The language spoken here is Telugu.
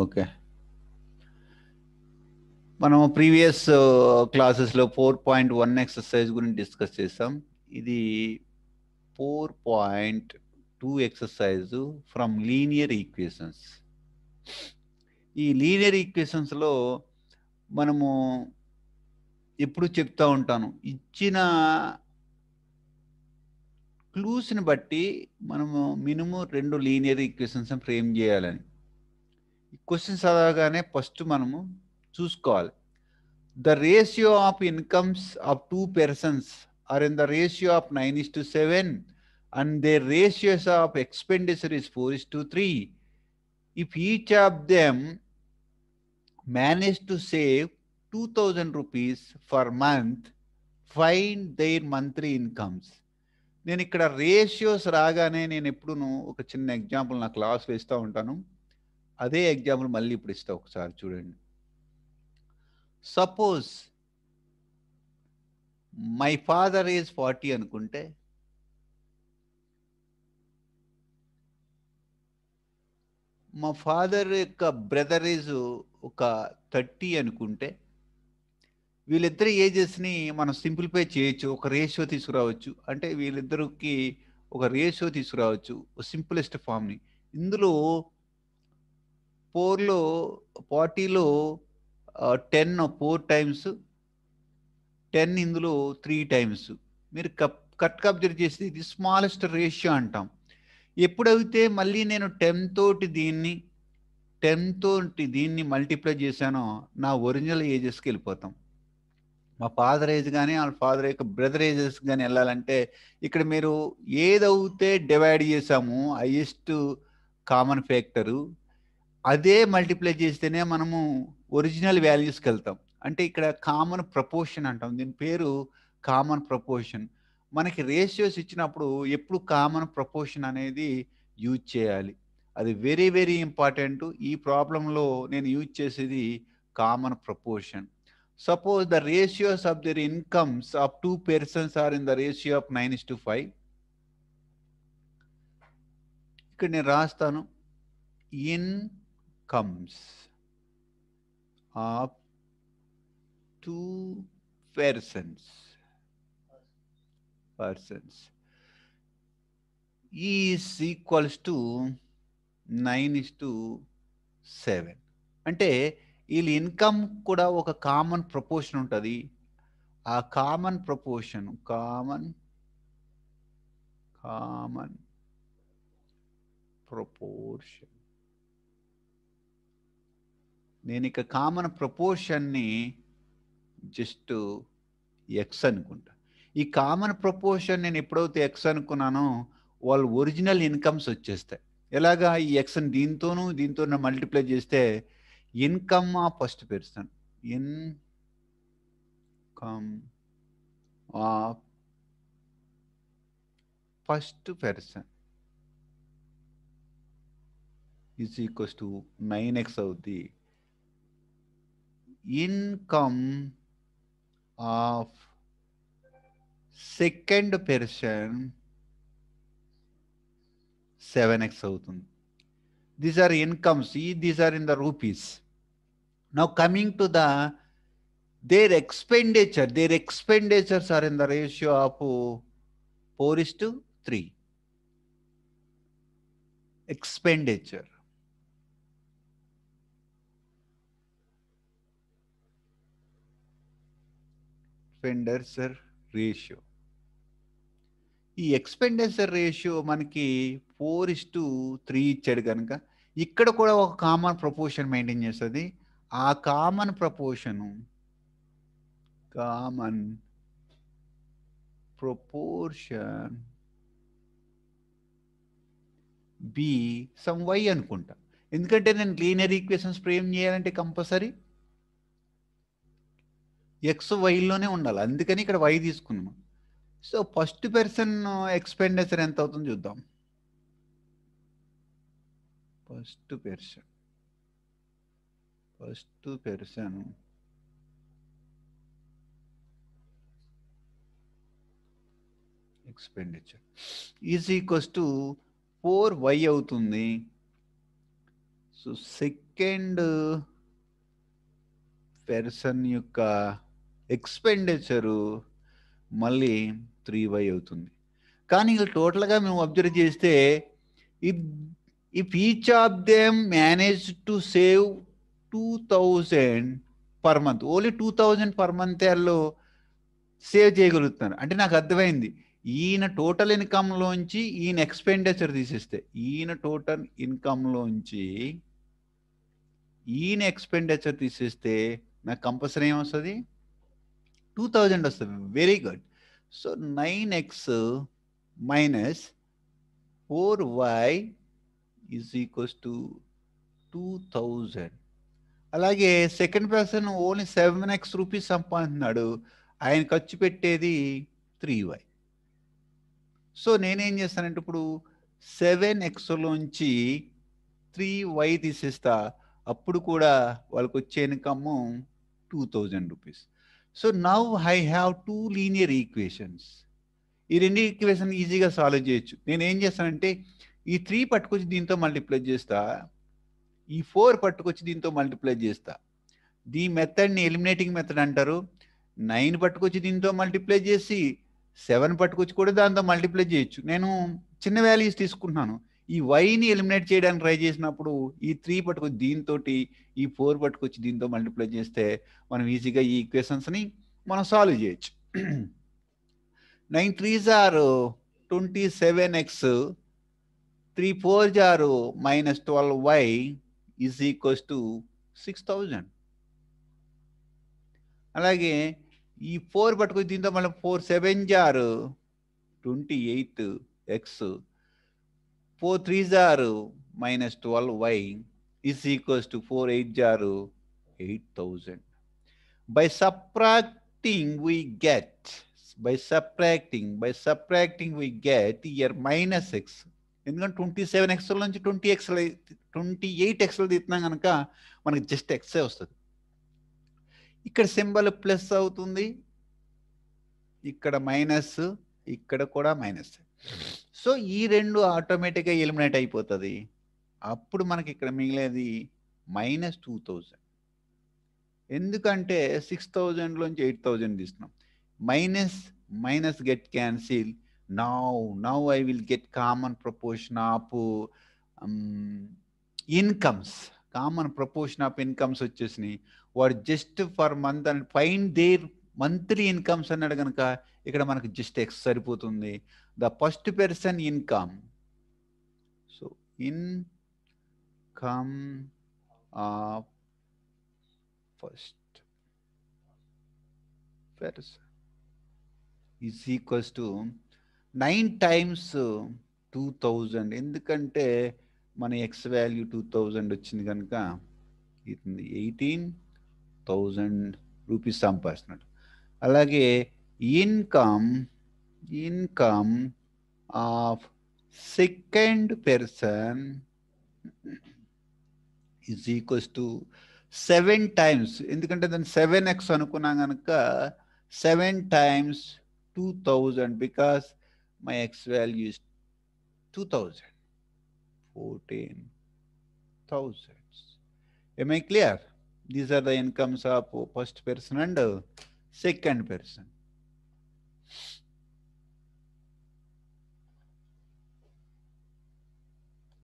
ఓకే మనం ప్రీవియస్ uh, క్లాసెస్లో ఫోర్ పాయింట్ వన్ ఎక్సర్సైజ్ గురించి డిస్కస్ చేసాం ఇది four point two exercise from linear equations ఈ లీనియర్ ఈక్వేషన్స్లో మనము ఎప్పుడు చెప్తూ ఉంటాను ఇచ్చిన క్లూస్ని బట్టి మనము మినిమం రెండు లీనియర్ ఈక్వేషన్స్ ఫ్రేమ్ చేయాలని ఈ క్వశ్చన్ చదవగానే ఫస్ట్ మనము చూసుకోవాలి the ratio of incomes of two persons are in the ratio of nine is to seven and the ratios of expenditure is four is to three if each of them manage to save two thousand rupees for month fine their monthly incomes నేను ఇక్కడ రేషియోస్ రాగానే నేను ఎప్పుడూ ఒక చిన్న ఎగ్జాంపుల్ నా క్లాస్ వేస్తూ ఉంటాను అదే ఎగ్జాంపుల్ మళ్ళీ ఇప్పుడు ఇస్తా ఒకసారి చూడండి suppose my father is forty అనుకుంటే మా ఫాదర్ యొక్క బ్రదర్ ఈజ్ ఒక థర్టీ అనుకుంటే వీళ్ళిద్దరు ఏజెస్ని మనం సింప్లిఫై చేయొచ్చు ఒక రేషియో తీసుకురావచ్చు అంటే వీళ్ళిద్దరికి ఒక రేషియో తీసుకురావచ్చు సింపులెస్ట్ ఫామ్ని ఇందులో పోర్లో పార్టీలో టెన్ ఫోర్ టైమ్స్ టెన్ ఇందులో త్రీ టైమ్స్ మీరు కప్ కట్ కబ్జర్ చేస్తే ఇది స్మాలెస్ట్ రేషియో అంటాం ఎప్పుడైతే మళ్ళీ నేను టెన్ తోటి దీన్ని టెన్ తోటి దీన్ని మల్టిప్లై చేశానో నా ఒరిజినల్ ఏజెస్కి వెళ్ళిపోతాం మా ఫాదర్ ఏజ్ కానీ వాళ్ళ ఫాదర్ యొక్క బ్రదర్ ఏజెస్ కానీ వెళ్ళాలంటే ఇక్కడ మీరు ఏదైతే డివైడ్ చేసాము హైయెస్ట్ కామన్ ఫ్యాక్టరు అదే మల్టిప్లై చేస్తేనే మనము ఒరిజినల్ వాల్యూస్కి వెళ్తాం అంటే ఇక్కడ కామన్ ప్రపోర్షన్ అంటాం దీని పేరు కామన్ ప్రపోర్షన్ మనకి రేషియోస్ ఇచ్చినప్పుడు ఎప్పుడు కామన్ ప్రపోర్షన్ అనేది యూజ్ చేయాలి అది వెరీ వెరీ ఇంపార్టెంట్ ఈ ప్రాబ్లంలో నేను యూజ్ చేసేది common proportion suppose the ratios of their incomes of two persons are in the ratio of nine is to five ఇక్కడ నేను రాస్తాను in comes of two persons persons e is equals to 9 is to 7 అంటే వీళ్ళ ఇన్కమ్ కూడా ఒక కామన్ ప్రపోర్షన్ ఉంటుంది ఆ common proportion common common proportion నేను ఇక కామన్ ప్రపోర్షన్ని జస్ట్ ఎక్స్ అనుకుంటా ఈ కామన్ ప్రపోర్షన్ నేను ఎప్పుడైతే ఎక్స్ అనుకున్నానో వాళ్ళు ఒరిజినల్ ఇన్కమ్స్ వచ్చేస్తాయి ఎలాగా ఈ ఎక్స్ని దీంతోనూ దీంతోనూ మల్టిప్లై చేస్తే ఇన్కమ్ ఆ ఫస్ట్ పెరుస్తాను ఇన్కమ్ ఆ first person is equals to nine x అవుతుంది income of second person 7x outundi these are incomes these are in the rupees now coming to the their expenditure their expenditures are in the ratio of 4 is to 3 expenditure expenditure ratio ఈ ఎక్స్పెండిచర్ రేషియో మనకి ఫోర్ ఇస్ టు త్రీ ఇచ్చాడు కనుక ఇక్కడ కూడా ఒక కామన్ ప్రపోర్షన్ మెయింటైన్ చేస్తుంది ఆ common proportion common proportion be some y అనుకుంటా ఎందుకంటే నేను లీనియర్ ఈక్వేషన్స్ ఫ్రేమ్ చేయాలంటే కంపల్సరీ ఎక్స్ వైలోనే ఉండాలి అందుకని ఇక్కడ వై తీసుకున్నాము సో ఫస్ట్ పర్సన్ ఎక్స్పెండిచర్ ఎంత అవుతుందో చూద్దాం first person first person expenditure is equals to four y అవుతుంది సో సెకండ్ పెర్సన్ యొక్క ఎక్స్పెండిచరు మళ్ళీ త్రీ వై అవుతుంది కానీ ఇక టోటల్గా మేము అబ్జర్వ్ చేస్తే if each of them manage to save two thousand per month only two thousand per month వాళ్ళు సేవ్ చేయగలుగుతున్నారు అంటే నాకు అర్థమైంది ఈయన టోటల్ ఇన్కమ్లోంచి ఈయన ఎక్స్పెండిచర్ తీసేస్తే ఈయన టోటల్ ఇన్కమ్లోంచి ఈయన ఎక్స్పెండిచర్ తీసేస్తే నాకు కంపల్సరీ ఏమొస్తుంది టూ థౌజండ్ వస్తుంది very good so nine x minus four y is equals to two thousand అలాగే second person only seven x rupees సంపాదిస్తున్నాడు ఆయన ఖర్చు పెట్టేది త్రీ వై సో నేనేం చేస్తానంటే ఇప్పుడు సెవెన్ ఎక్స్లోంచి త్రీ వై తీసేస్తా అప్పుడు కూడా వాళ్ళకి వచ్చే income two thousand rupees so now I have two linear equations ఈ రెండు ఈక్వేషన్ ఈజీగా సాల్వ్ చేయొచ్చు నేను ఏం చేస్తానంటే ఈ త్రీ పట్టుకొచ్చి దీంతో మల్టిప్లై చేస్తా ఈ ఫోర్ పట్టుకొచ్చి దీంతో మల్టిప్లై చేస్తా దీ మెథడ్ని ఎలిమినేటింగ్ మెథడ్ అంటారు నైన్ పట్టుకొచ్చి దీంతో మల్టిప్లై చేసి సెవెన్ పట్టుకొచ్చి కూడా దాంతో మల్టిప్లై చేయొచ్చు నేను చిన్న వాల్యూస్ తీసుకుంటున్నాను ఈ వైని ఎలిమినేట్ చేయడానికి ట్రై చేసినప్పుడు ఈ త్రీ పట్టుకొచ్చి దీంతో ఈ ఫోర్ పట్టుకొచ్చి దీంతో మల్టిప్లై చేస్తే మనం ఈజీగా ఈ ఈక్వేషన్స్ని మనం సాల్వ్ చేయొచ్చు nine threes are twenty seven x three four జారు minus twelve y is equals to six thousand అలాగే ఈ ఫోర్ పట్టుకొచ్చి దీంతో మళ్ళీ ఫోర్ సెవెన్ జార్ twenty eight x four three జారు minus twelve y is equals to four eight జారు eight thousand by subtracting we get by subtracting by subtracting we get ఇయర్ మైనస్ ఎక్స్ ఎందుకంటే ట్వంటీ సెవెన్ ఎక్స్ఎల్ నుంచి ట్వంటీ ఎక్స్ఎల్ ట్వంటీ ఎయిట్ ఎక్స్ఎల్ తీసినా కనుక మనకి జస్ట్ ఎక్స్ఏ వస్తుంది ఇక్కడ సింబల్ ప్లస్ అవుతుంది ఇక్కడ మైనస్ ఇక్కడ కూడా మైనస్ ఎక్స్ సో ఈ రెండు ఆటోమేటిక్గా ఎలిమినేట్ అయిపోతుంది అప్పుడు మనకి ఇక్కడ మిగిలేది మైనస్ టూ థౌజండ్ ఎందుకంటే సిక్స్ థౌజండ్లోంచి ఎయిట్ థౌజండ్ తీసుకున్నాం minus minus get cancel now now I will get common proportion of incomes common proportion of incomes వచ్చేసినాయి వాడు just for month and fine their monthly incomes అన్నాడు కనుక ఇక్కడ మనకు జస్ట్ ఎక్స్ సరిపోతుంది the first person income so come of first person is equals to nine times two thousand ఎందుకంటే మన ఎక్స్ వాల్యూ టూ థౌజండ్ వచ్చింది కనుక ఎయిటీన్ థౌజండ్ రూపీస్ సంపాదిస్తున్నాడు అలాగే income income of second person is equals to seven times ఎందుకంటే దాన్ని సెవెన్ ఎక్స్ అనుకున్నాం కనుక seven times two thousand because my x value is two thousand fourteen thousands am I clear these are the incomes of first person and second person.